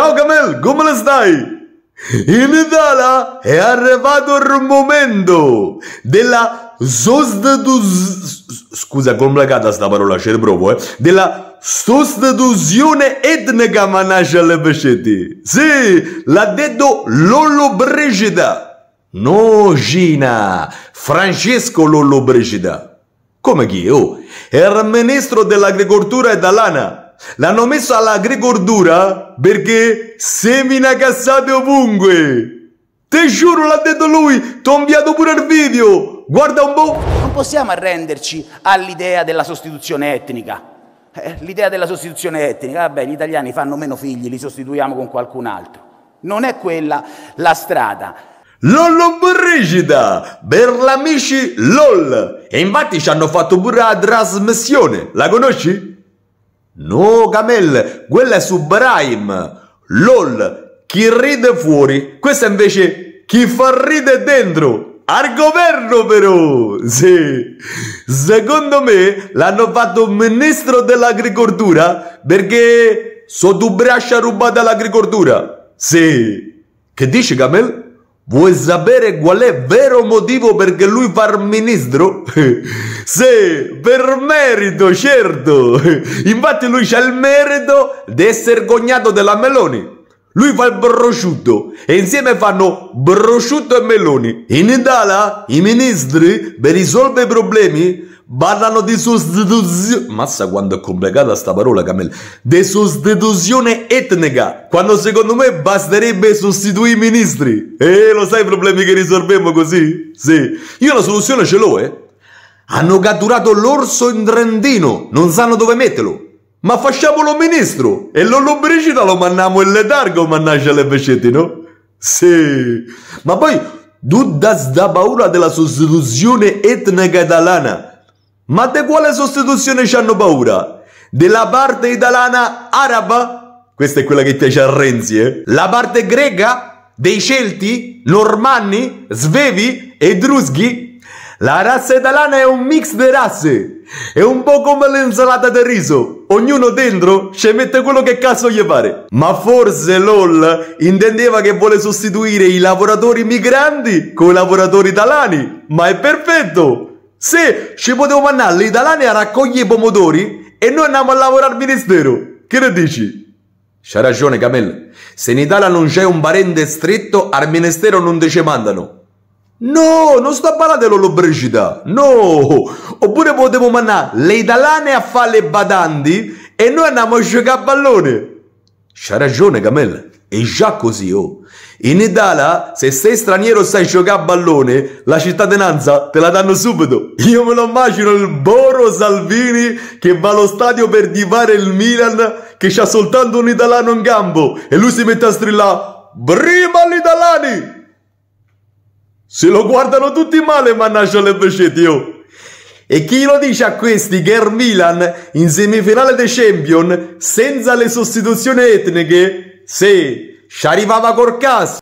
Ciao Camel, come stai? In Italia è arrivato il momento della sostituzione. Scusa, complicata sta parola, ce ne provo, eh. Della sostituzione etnica, manascia le pescetti. Sì, l'ha detto Lollo Brigida. No, Gina, Francesco Lollo Brigida. Come chi? Oh, era ministro dell'agricoltura italiana. L'hanno messo all'agricoltura perché semina cassate ovunque. Te giuro, l'ha detto lui, t'ho inviato pure il video. Guarda un po'. Non possiamo arrenderci all'idea della sostituzione etnica. Eh, l'idea della sostituzione etnica, vabbè, gli italiani fanno meno figli, li sostituiamo con qualcun altro. Non è quella la strada. Lollo Lollobrigida per l'amici LOL. E infatti ci hanno fatto pure la trasmissione. La conosci? No, Camel, quella è su Brahim. LOL, chi ride fuori. Questa invece chi fa ride dentro. Al governo però! Sì! Secondo me l'hanno fatto ministro dell'agricoltura perché Sotto braccia rubata l'agricoltura. Sì! Che dici Camel? Vuoi sapere qual è il vero motivo perché lui fa il ministro? sì, per merito, certo. Infatti lui c'ha il merito di essere cognato della Meloni. Lui fa il prosciutto e insieme fanno prosciutto e meloni. In Italia i ministri per risolvere i problemi parlano di sostituzione. Massa quanto è complicata sta parola, Camilla. Di sostituzione etnica, quando secondo me basterebbe sostituire i ministri. E eh, lo sai i problemi che risolvemmo così? Sì. Io la soluzione ce l'ho, eh. Hanno catturato l'orso in Trentino, non sanno dove metterlo. Ma facciamolo ministro e non lo brigida lo mandiamo in letargo, mannaggia le pescetti, no? Sì. Ma poi, tutta sta paura della sostituzione etnica italiana. Ma di quale sostituzione ci hanno paura? della parte italiana araba questa è quella che piace a Renzi, eh? La parte greca dei Celti, Normanni, Svevi e Druschi? La razza italiana è un mix di razze. È un po' come l'insalata del riso. Ognuno dentro ci mette quello che cazzo gli pare. Ma forse LOL intendeva che vuole sostituire i lavoratori migranti con i lavoratori italiani. Ma è perfetto! Se ci potevo mandare gli italiani a raccogliere i pomodori e noi andiamo a lavorare al ministero. Che ne dici? C'ha ragione Camel. Se in Italia non c'è un parente stretto, al ministero non te ce mandano. No, non sto parlando della pubblicità, no! Oppure potevo mandare le italiane a fare le badanti e noi andiamo a giocare a pallone. C'ha ragione Camel. E già così, oh. In Italia, se sei straniero e sai giocare a ballone, la cittadinanza te la danno subito. Io me lo immagino il Boro Salvini che va allo stadio per divare il Milan, che c'ha soltanto un italiano in campo, e lui si mette a strillare prima gli italiani! Se lo guardano tutti male, mannaggia le bescetti, oh. E chi lo dice a questi che il Milan in semifinale dei Champions, senza le sostituzioni etniche, से शारी बाबा गोरकास